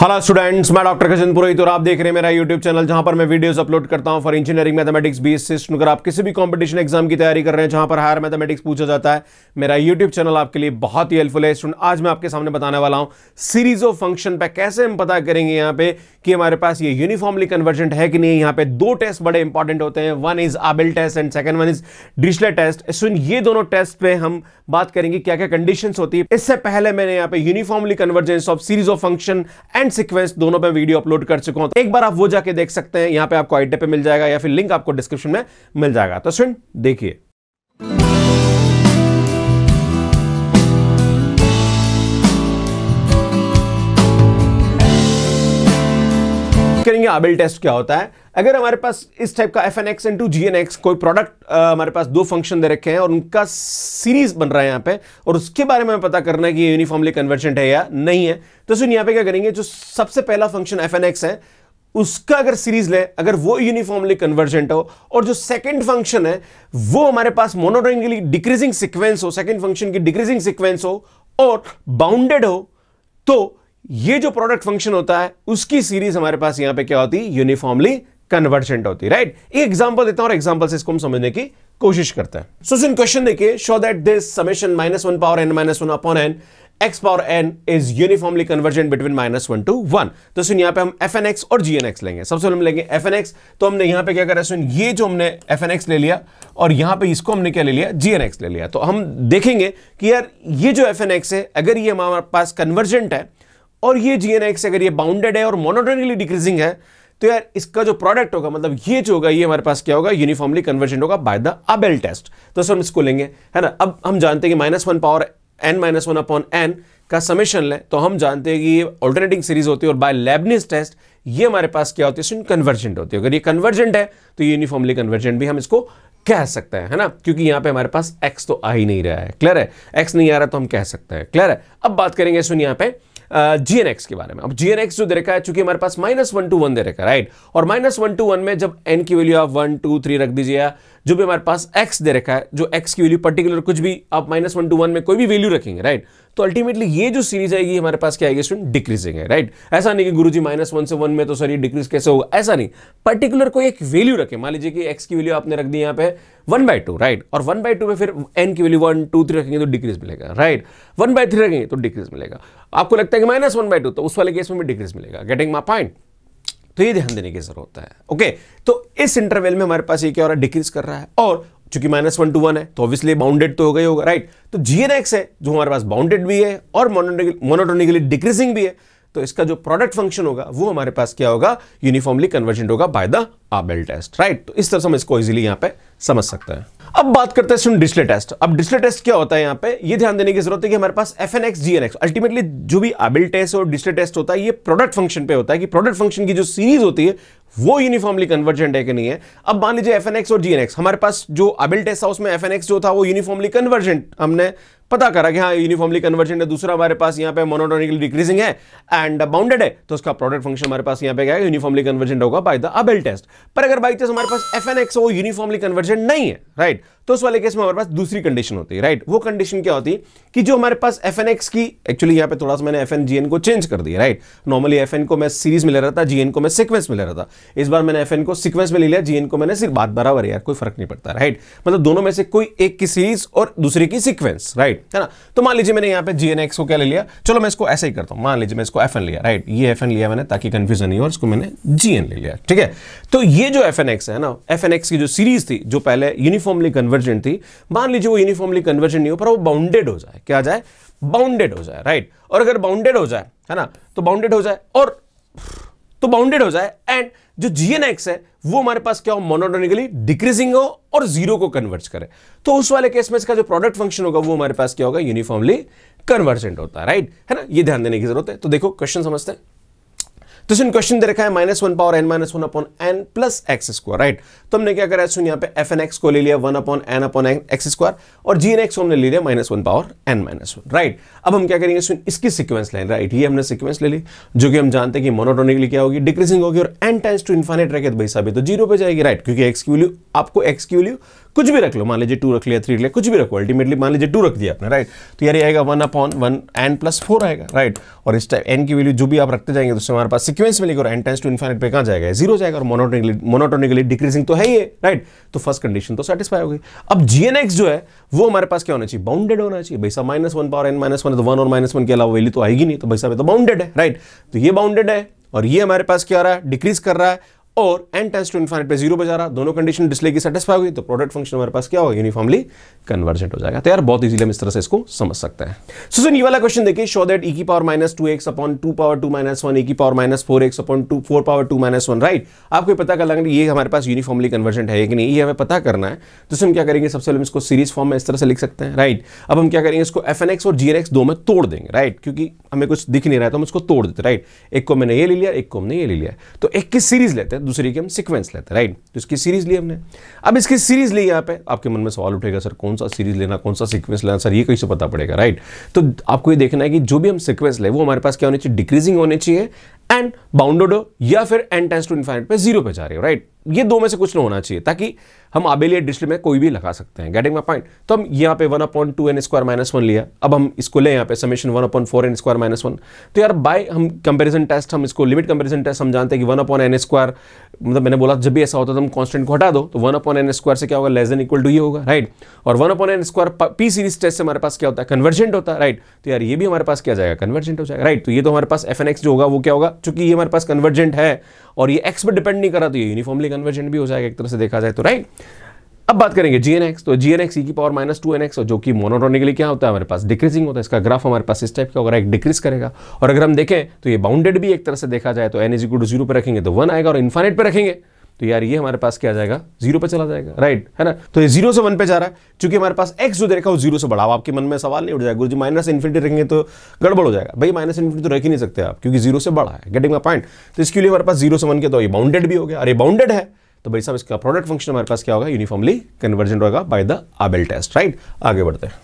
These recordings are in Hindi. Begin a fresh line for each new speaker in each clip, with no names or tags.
हेलो स्टूडेंट्स मैं डॉक्टर कशन पुरोहित और आप देख रहे हैं मेरा यूट्यूब चैनल जहां पर मैं वीडियोस अपलोड करता हूं for engineering mathematics B S अगर आप किसी भी कंपटीशन एग्जाम की तैयारी कर रहे हैं जहां पर हायर मैथमेटिक्स पूछा जाता है मेरा यूट्यूब चैनल आपके लिए बहुत ही हेल्पफुल है स्टूडेंट आज मैं आपके सामने बताने वाला हूँ सीरीज ऑफ फंक्शन पर कैसे हम पता करेंगे यहाँ पे कि हमारे पास ये यूनिफॉर्मली कन्वर्जेंट है कि नहीं यहाँ पे दो टेस्ट बड़े इंपॉर्टेंट होते हैं one is Abel test and second one is Dirichlet test student ये दोनों टेस्ट पे हम बात करेंगे क्या क्या कंडीशन होती है इससे पहले मैंने यहाँ पे uniformly convergence of series of function and and sequence दोनों पे वीडियो अपलोड कर चुका हूं तो एक बार आप वो जाके देख सकते हैं यहां पे आपको आइडे पे मिल जाएगा या फिर लिंक आपको डिस्क्रिप्शन में मिल जाएगा तो स्टूडेंट देखिए या आबिल टेस्ट क्या होता है अगर हमारे पास इस टाइप का f N x into g N x कोई प्रोडक्ट हमारे पास दो फंक्शन दे रखे हैं और उनका सीरीज बन रहा है यहाँ पे और उसके बारे में पता करना है कि यूनिफॉर्मली कन्वर्जेंट है या नहीं है तो सुन यहाँ पे क्या करेंगे जो सबसे पहला फंक्शन एफ एन एक्स है उसका अगर सीरीज ले अगर वो यूनिफॉर्मली कन्वर्जेंट हो और जो सेकंड फंक्शन है वो हमारे पास मोनोटोनिकली डिक्रीजिंग सीक्वेंस हो सेकंड फंक्शन की डिक्रीजिंग सीक्वेंस हो और बाउंडेड हो तो ये जो प्रोडक्ट फंक्शन होता है उसकी सीरीज हमारे पास यहां पे क्या होती है यूनिफॉर्मली कन्वर्जेंट होती है राइट एक एग्जांपल देता हूं और एग्जांपल से इसको हम समझने की कोशिश करते हैं सो सिन क्वेश्चन देखिए show that this summation minus one power N minus one upon N x power N is uniformly convergent between minus one to one तो सुन यहां पे हम एफ एन एक्स और जी एन एक्स लेंगे सबसे पहले हम लेंगे एफ एन एक्स तो हमने यहां पे क्या करा सुन ये जो हमने एफ एन एक्स ले लिया और यहां पे इसको हमने क्या ले लिया जी एन एक्स ले लिया तो हम देखेंगे कि यार ये जो एफ एन एक्स है अगर ये हमारे पास कन्वर्जेंट है और ये जी एन एक्स अगर ये बाउंडेड है और मोनोटोनिकली डिक्रीजिंग है तो यार इसका जो प्रोडक्ट होगा मतलब ये जो होगा ये हमारे पास क्या होगा यूनिफॉर्मली कन्वर्जेंट होगा बाय द अबेल टेस्ट तो सर हम इसको लेंगे है ना अब हम जानते हैं कि minus one power N minus one upon n का समेशन लें तो हम जानते हैं कि ये ऑल्टरनेटिंग सीरीज होती है और बाय लेबनिस टेस्ट ये हमारे पास क्या होती है कन्वर्जेंट होती है अगर ये कन्वर्जेंट है तो यूनिफॉर्मली कन्वर्जेंट भी हम इसको कह सकते हैं है ना क्योंकि यहां पे हमारे पास x तो आ ही नहीं रहा है क्लियर है x नहीं आ रहा तो हम कह सकते हैं क्लियर है अब बात करेंगे सुन यहां पे जीएनएक्स के बारे में अब जीएनएक्स जो दे रखा है चूंकि हमारे पास माइनस वन टू वन दे रखा है राइट और माइनस वन टू वन में जब एन की वैल्यू आप वन टू थ्री रख दीजिए जो भी हमारे पास एक्स दे रखा है जो एक्स की वैल्यू पर्टिकुलर कुछ भी आप माइनस वन टू वन में कोई भी वैल्यू रखेंगे राइट तो अल्टीमेटली ये जो सीरीज आएगी हमारे पास क्या आएगी स्टूडेंट डिक्रीजिंग है राइट right? ऐसा नहीं कि गुरुजी जी माइनस वन से वन में तो सर ये डिक्रीज कैसे होगा ऐसा नहीं पर्टिकुलर कोई एक वैल्यू रखे मान लीजिए कि एक्स की वैल्यू आपने रख दी यहाँ पे वन बाय टू राइट और वन बाय टू में फिर एन की वैल्यू वन टू थ्री रखेंगे तो डिक्रीज मिलेगा राइट वन बाय थ्री रखेंगे तो डिक्रीज मिलेगा आपको लगता है कि माइनस वन बाई टू तो उस वाले केस में भी डिक्रीज मिलेगा गेटिंग माई पॉइंट तो ये ध्यान देने की जरूरत है ओके तो इस इंटरवेल में हमारे पास ये क्या हो रहा है डिक्रीज कर रहा है और चूंकि माइनस वन टू वन है तो ऑब्वियसली बाउंडेड तो हो गई होगा राइट तो जी है जो हमारे पास बाउंडेड भी है और मोनोटोनिकली डिक्रीजिंग भी है तो इसका जो प्रोडक्ट फंक्शन होगा वो हमारे पास क्या होगा यूनिफॉर्मली कन्वर्जेंट होगा by the Abel test right तो इस तरह से हम इसको इजिली यहां पर समझ सकते हैं अब बात करते हैं सुन डिस्प्ले टेस्ट अब डिस्प्ले टेस्ट क्या होता है यहाँ पे ये ध्यान देने की जरूरत है कि हमारे पास F N X G N X ultimately जो भी एबिल टेस्ट और डिस्प्ले टेस्ट होता है ये प्रोडक्ट फंक्शन पे होता है कि प्रोडक्ट फंक्शन की जो सीरीज होती है वो यूनिफॉर्मली कन्वर्जेंट है कि नहीं है अब मान लीजिए एफ एन एक्स और जी एन एक्स हमारे पास जो एबिल टेस्ट था उसमें एफ एन एक्स जो था वो यूनिफॉर्मली कन्वर्जेंट हमने पता करा कि हाँ यूनिफॉर्मली कन्वर्जेंट है दूसरा हमारे पास यहाँ पे मोनोटोनिकली डिक्रीजिंग है एंड बाउंडेड है तो उसका प्रोडक्ट फंक्शन हमारे पास यहाँ पे क्या है यूनिफॉर्मली कन्वर्जेंट होगा बाय द अबेल टेस्ट पर अगर बाई चांस हमारे पास एफ एन एक्स वो यूनिफॉर्मली कन्वर्जेंट नहीं है राइट तो उस वाले केस में हमारे पास दूसरी कंडीशन होती है राइट वो कंडीशन क्या होती है कि जो हमारे पास एफ एन एक्स की एक्चुअली यहाँ पे थोड़ा सा मैंने एफ एन जी एन को चेंज कर दिया राइट नॉर्मली एफ एन को मैं सीरीज में ले रहा था जी एन को मैं सिक्वेंस में ले रहा था इस बार मैंने एफ एन को सिक्वेंस में ले लिया जी एन को मैंने सिर्फ बात बराबर यार कोई फर्क नहीं पड़ता राइट मतलब दोनों में से कोई एक की सीरीज और दूसरे की सिक्वेंस राइट राइट है ना तो मान लीजिए मैंने यहाँ पे जी को क्या ले लिया चलो मैं इसको ऐसे ही करता हूँ मान लीजिए मैं इसको एफ लिया राइट ये एफ लिया मैंने ताकि कन्फ्यूजन नहीं हो इसको मैंने जी ले लिया ठीक है तो ये जो एफ है ना एफ की जो सीरीज थी जो पहले यूनिफॉर्मली कन्वर्जेंट थी मान लीजिए वो यूनिफॉर्मली कन्वर्जेंट नहीं हो पर वो बाउंडेड हो जाए क्या जाए बाउंडेड हो जाए राइट और अगर बाउंडेड हो जाए है ना तो बाउंडेड हो जाए और तो बाउंडेड हो जाए एंड जो जीएनएक्स है वो हमारे पास क्या हो मोनोटोनिकली डिक्रीजिंग हो और जीरो को कन्वर्ट करे तो उस वाले केस में इसका जो प्रोडक्ट फंक्शन होगा वो हमारे पास क्या होगा यूनिफॉर्मली कन्वर्जेंट होता है राइट है ना ये ध्यान देने की जरूरत है तो देखो क्वेश्चन समझते हैं तो इसमें क्वेश्चन दे रखा है minus one power N minus one upon N plus X square right तो हमने क्या करा है सुन यहाँ पे एफ एन एक्स को ले लिया one upon N upon N X square और जी एन एक्स को हमने ले लिया minus one power N minus one right अब हम क्या करेंगे सुन इसकी सिक्वेंस लाइन राइट ये हमने सिक्वेंस ले ली जो कि हम जानते हैं कि मोनोटोनिकली क्या होगी डिक्रीजिंग होगी और एन टाइम्स टू इन्फाइनेट रखे तो भाई साहब तो जीरो पे जाएगी राइट क्योंकि एक्स की वैल्यू आपको एक्स की वैल्यू कुछ भी रख लो मान लीजिए टू रख लिया थ्री रख लिया कुछ भी रखो अल्टीमेटली मान लीजिए टू रख दिया आपने राइट तो यार आएगा one upon one N plus four आएगा राइट और इस टाइप एन की वैल्यू जो भी आप रखते जाएंगे तो हमारे पास सिक्वेंस मिलेगी और एन टेंस टू इन्फाइनिट पे कहाँ जाएगा जीरो जाएगा और मोनोटोनिकली मोनोटोनिकली डिक्रीजिंग तो है ही राइट तो फर्स्ट कंडीशन तो सेटिस्फाई हो गई अब जीएनएक्स जो है वो हमारे पास क्या होना चाहिए बाउंडेड होना चाहिए भाई साहब minus one power N minus one तो वन और माइनस वन के अलावा वैल्यू तो आएगी नहीं तो भाई साहब तो बाउंडेड है राइट तो ये बाउंडेड है और ये हमारे पास क्या आ रहा है डिक्रीज कर रहा है और एन टेंस टू इन्फाइनिट पे जीरो बजा रहा दोनों कंडीशन डिस्प्ले की सेटिस्फाई हुई तो प्रोडक्ट फंक्शन हमारे पास क्या होगा यूनिफॉर्मली कन्वर्जेंट हो जाएगा तो यार बहुत इजीली हम इस तरह से इसको समझ सकते हैं सो सुन ये वाला क्वेश्चन देखिए शो दैट ई की power minus two X upon two power two minus one E की power minus four X upon two four power two minus one right आपको पता कर लगे ये हमारे पास यूनिफॉर्मली कन्वर्जेंट है कि नहीं ये हमें पता करना है तो हम क्या करेंगे सबसे पहले इसको सीरीज फॉर्म में इस तरह से लिख सकते हैं राइट अब हम क्या करेंगे इसको एफ एन एक्स और जी एन एक्स दो में तोड़ देंगे राइट क्योंकि हमें कुछ दिख नहीं रहा है तो हम इसको तोड़ देते राइट एक को मैंने ये ले लिया एक को हमने ये ले लिया तो एक की सीरीज लेते हैं दूसरी की हम सिक्वेंस लेते हैं राइट तो इसकी सीरीज ली हमने अब इसकी सीरीज ली यहाँ पे आपके मन में सवाल उठेगा सर कौन सा सीरीज लेना कौन सा सिक्वेंस लेना सर ये कैसे पता पड़ेगा राइट तो आपको ये देखना है कि जो भी हम सिक्वेंस ले वो हमारे पास क्या होनी चाहिए डिक्रीजिंग होनी चाहिए एंड बाउंडेड हो या फिर एन टेंस टू इन्फाइनेट पे जीरो पे जा रहे हो राइट ये दो में से कुछ ना होना चाहिए ताकि हम आबेलिया डिस्ट्रिक्ट में कोई भी लगा सकते हैं गेटिंग माई पॉइंट तो हम यहाँ पे one upon two N square minus one लिया अब हम इसको ले यहाँ पे summation one upon four N square minus one तो यार बाय हम कंपेरिजन टेस्ट हम इसको लिमिट कंपेरिजन टेस्ट हम जानते हैं कि वन अपॉन एन स्क्वायर मतलब मैंने बोला जब भी ऐसा होता तो हम कॉन्स्टेंट को हटा दो तो वन अपॉन एन स्क्वायर से क्या होगा लेस देन इक्वल टू ये होगा राइट और one upon N square P series test से हमारे पास क्या होता है कन्वर्जेंट होता है राइट तो यार ये भी हमारे पास क्या जाएगा कन्वर्जेंट हो जाएगा राइट तो ये तो हमारे पास एफ एन एक्स जो होगा वो क्या होगा चूंकि ये हमारे पास कन्वर्जेंट है और ये एक्स पर डिपेंड नहीं करा तो ये यूनिफॉर्मली कन्वर्जेंट भी हो जाएगा एक तरह से देखा जाए तो राइट अब बात करेंगे जी तो जी एन एक्स की power minus two N X और जो कि मोनोटोनिकली क्या होता है हमारे पास डिक्रीजिंग होता है इसका ग्राफ हमारे पास इस टाइप का होगा एक डिक्रीज करेगा और अगर हम देखें तो ये बाउंडेड भी एक तरह से देखा जाए तो N is equal to zero पर रखेंगे तो वन आएगा और इन्फानेट पर रखेंगे तो यार ये हमारे पास क्या जाएगा जीरो पे चला जाएगा राइट है ना तो ये जीरो से वन पे जा रहा है क्योंकि हमारे पास एक्स जो दे रखा है वो जीरो से बड़ा आपके मन में सवाल नहीं उठ जाएगा गुरु जी माइनस इन्फिनिटी रखेंगे तो गड़बड़ हो जाएगा भाई माइनस इन्फिनिटी तो रख ही नहीं सकते आप क्योंकि जीरो से बड़ा है गेटिंग माई पॉइंट तो इसके लिए हमारे पास जीरो से वन के तो ये बाउंडेड भी हो गया अरे बाउंडेड है तो भाई साहब इसका प्रोडक्ट फंक्शन हमारे पास क्या होगा यूनिफॉर्मली कन्वर्जेंट होगा by the Abel test right आगे बढ़ते हैं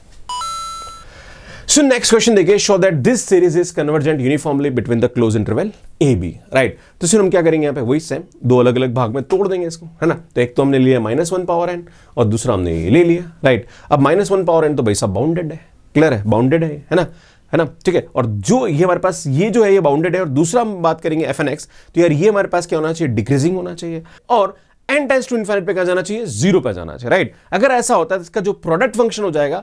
So नेक्स्ट क्वेश्चन देखिए show that this series is convergent uniformly between the close interval A B right तो फिर हम क्या करेंगे यहाँ पे वही सेम दो अलग अलग भाग में तोड़ देंगे इसको है ना तो एक तो हमने लिया माइनस वन पावर एन और दूसरा हमने ये ले लिया राइट अब माइनस वन पावर एन तो भाई साहब बाउंडेड है क्लियर है बाउंडेड है है ना है ना ठीक है और जो ये हमारे पास ये जो है ये बाउंडेड है और दूसरा हम बात करेंगे एफ एन एक्स तो यार ये हमारे पास क्या होना चाहिए डिक्रीजिंग होना चाहिए और एन टेंस टू इन्फाइनिट पे क्या जाना चाहिए जीरो पे जाना चाहिए राइट अगर ऐसा होता है तो इसका जो प्रोडक्ट फंक्शन हो जाएगा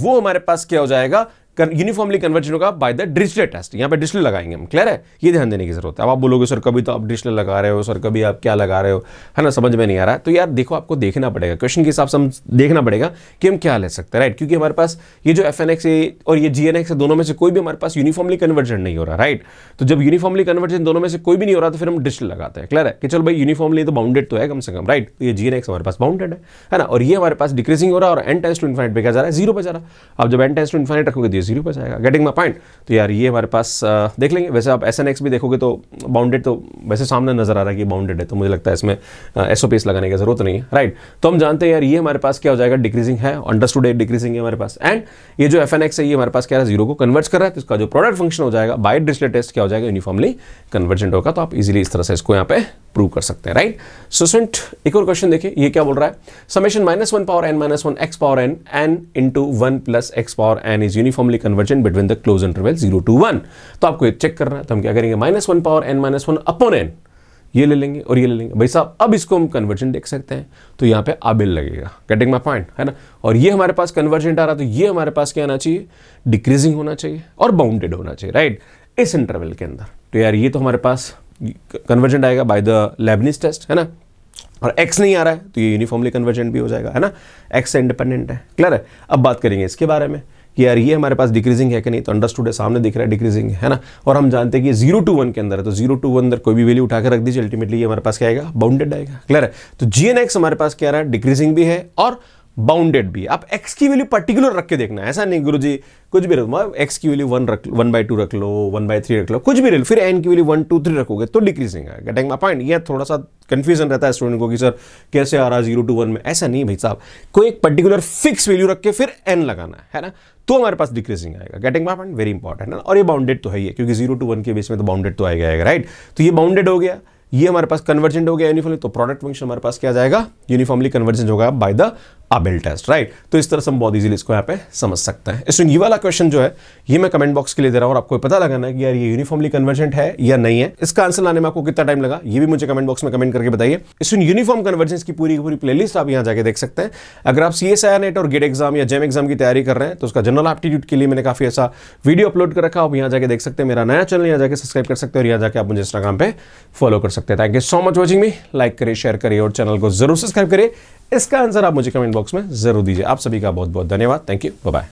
वो हमारे पास क्या हो जाएगा यूनिफॉर्मली कन्वर्जन होगा बाय द डिजिटल टेस्ट यहाँ पे डिजिटल लगाएंगे हम क्लियर है ये ध्यान देने की जरूरत है अब आप बोलोगे सर कभी तो आप डिजिटल लगा रहे हो सर कभी आप क्या लगा रहे हो है ना समझ में नहीं आ रहा है तो यार देखो आपको देखना पड़ेगा क्वेश्चन के हिसाब से हम देखना पड़ेगा कि हम क्या ले सकते हैं राइट क्योंकि हमारे पास ये जो एफ और ये जी है दोनों में से कोई भी हमारे पास यूनिफॉर्मली कन्वर्जन नहीं हो रहा राइट तो जब यूनिफॉर्मली कन्वर्जन दोनों में से कोई भी नहीं हो रहा तो फिर हम डिजिटल लगाते हैं क्लियर है कि चलो भाई यूनिफॉर्मली तो बाउंडेड तो है कम से कम राइट तो ये जी हमारे पास बाउंडेड है ना और ये हमारे पास डिक्रीजिंग हो रहा है और एन टेस्ट टू इन्फाइट पर क्या जा रहा है जीरो पर जा रहा है आप जब एन टेस्ट टू इन्फाइट रखोगे ये जीरो पर जाएगा गेटिंग माई पॉइंट तो यार ये हमारे पास देख लेंगे वैसे आप एस एन एक्स भी देखोगे तो बाउंडेड तो वैसे सामने नजर आ रहा है कि बाउंडेड है तो मुझे लगता है इसमें एस ओ पी एस लगाने की जरूरत नहीं है राइट तो हम जानते हैं यार ये हमारे पास क्या हो जाएगा डिक्रीजिंग है अंडरस्टूड है डिक्रीजिंग है हमारे पास एंड ये जो एफ एन एक्स है ये हमारे पास क्या है जीरो को कन्वर्ट कर रहा है तो इसका जो प्रोडक्ट फंक्शन हो जाएगा बाई डिस्प्ले टेस्ट क्या हो जाएगा यूनिफॉर्मली कन्वर्जेंट होगा तो आप इजिली इस तरह से इसको यहाँ पे प्रूव कर सकते हैं राइट सो सेंट एक और क्वेश्चन देखिए ये क्या बोल रहा है summation minus one power N minus one X power N N into one plus X power N is uniform normally convergent between the close interval zero to one तो आपको ये चेक करना है तो हम क्या करेंगे minus one power N minus one upon N ये ले लेंगे और ये ले लेंगे भाई साहब अब इसको हम कन्वर्जेंट देख सकते हैं तो यहाँ पे आबिल लगेगा गेटिंग माई पॉइंट है ना और ये हमारे पास कन्वर्जेंट आ रहा तो ये हमारे पास क्या आना चाहिए डिक्रीजिंग होना चाहिए और बाउंडेड होना चाहिए राइट इस इंटरवल के अंदर तो यार ये तो हमारे पास कन्वर्जेंट आएगा बाय द लेबनिस टेस्ट है ना और एक्स नहीं आ रहा है तो ये यूनिफॉर्मली कन्वर्जेंट भी हो जाएगा है ना एक्स से इंडिपेंडेंट है क्लियर है अब बात करेंगे इसके बारे में कि यार ये हमारे पास डिक्रीजिंग है कि नहीं तो अंडरस्टूड है सामने दिख रहा है डिक्रीजिंग है ना और हम जानते हैं कि जीरो टू वन के अंदर है तो जीरो टू वन अंदर कोई भी वैल्यू उठाकर रख दीजिए अल्टीमेटली हमारे पास क्या आएगा बाउंडेड आएगा क्लियर है तो जी हमारे पास क्या रहा है डिक्रीजिंग भी है और बाउंडेड भी आप एक्स की वैल्यू पर्टिकुलर रख के देखना ऐसा नहीं गुरु जी कुछ भी रखो एक्स की वैल्यू वन रख वन बाई टू रख लो वन बाई थ्री रख लो कुछ भी रख लो फिर एन की वैल्यू वन टू थ्री रखोगे तो डिक्रीजिंग आएगा टाइम पॉइंट यह थोड़ा सा कन्फ्यूजन रहता है स्टूडेंट को कि सर कैसे आ रहा है जीरो टू वन में ऐसा नहीं भाई साहब कोई एक पर्टिकुलर फिक्स वैल्यू रख के फिर एन लगाना है ना तो हमारे पास डिक्रीजिंग आएगा getting my point very important है ना और ये बाउंडेड तो है ही है क्योंकि जीरो टू वन के बीच में तो बाउंडेड तो आएगा आएगा राइट तो ये बाउंडेड हो गया ये हमारे पास कन्वर्जेंट हो गया यूनिफॉर्मली तो प्रोडक्ट फंक्शन हमारे पास क्या जाएगा यूनिफॉर्मली कन्वर्जेंट होगा by the Abel test right तो इस तरह से हम बहुत इजीली इसको यहाँ पे समझ सकते हैं इसमें ये वाला क्वेश्चन जो है ये मैं कमेंट बॉक्स के लिए दे रहा हूँ और आपको पता लगाना है कि यार ये यूनिफॉर्मली कन्वर्जेंट है या नहीं है इसका आंसर लाने में आपको कितना टाइम लगा ये भी मुझे कमेंट बॉक्स में कमेंट करके बताइए इसमें यूनिफॉर्म कन्वर्जेंस की पूरी पूरी प्ले आप यहाँ जाकर देख सकते हैं अगर आप सी एस नेट और गेट एग्जाम या जेम एग्जाम की तैयारी कर रहे हैं तो उसका जनरल एप्टीट्यूड के लिए मैंने काफी ऐसा वीडियो अपलोड कर रखा आप यहाँ जाकर देख सकते हैं मेरा नया चैनल यहाँ जाकर सब्सक्राइब कर सकते हैं और यहाँ जाकर आप मुझे इंस्टाग्राम पे फॉलो कर सकते हैं thank you so much watching me like करे शेयर करिए और चैनल को जरूर सब्सक्राइब करें इसका आंसर आप मुझे कमेंट बॉक्स में जरूर दीजिए आप सभी का बहुत बहुत धन्यवाद थैंक यू बाय